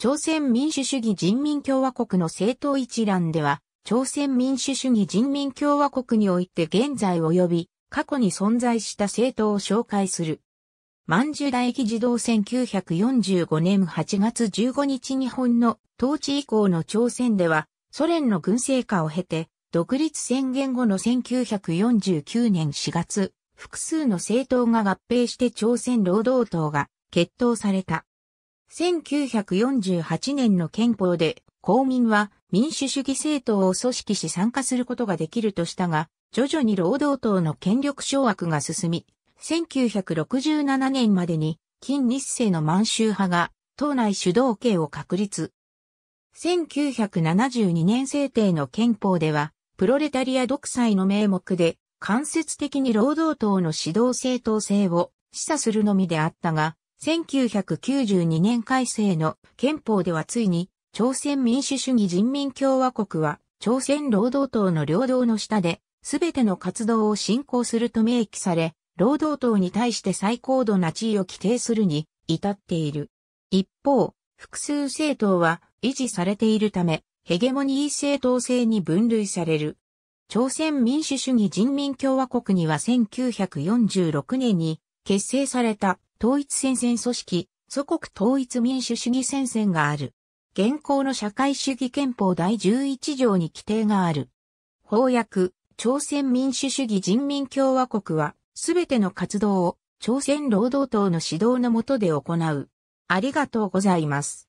朝鮮民主主義人民共和国の政党一覧では、朝鮮民主主義人民共和国において現在及び過去に存在した政党を紹介する。万寿大議児童1945年8月15日日本の統治以降の朝鮮では、ソ連の軍政下を経て、独立宣言後の1949年4月、複数の政党が合併して朝鮮労働党が決闘された。1948年の憲法で公民は民主主義政党を組織し参加することができるとしたが、徐々に労働党の権力掌握が進み、1967年までに近日世の満州派が党内主導権を確立。1972年制定の憲法では、プロレタリア独裁の名目で、間接的に労働党の指導正当性を示唆するのみであったが、1992年改正の憲法ではついに、朝鮮民主主義人民共和国は、朝鮮労働党の領導の下で、すべての活動を進行すると明記され、労働党に対して最高度な地位を規定するに至っている。一方、複数政党は維持されているため、ヘゲモニー政党制に分類される。朝鮮民主主義人民共和国には1946年に結成された統一戦線組織、祖国統一民主主義戦線がある。現行の社会主義憲法第11条に規定がある。法訳、朝鮮民主主義人民共和国は、すべての活動を朝鮮労働党の指導のもとで行う。ありがとうございます。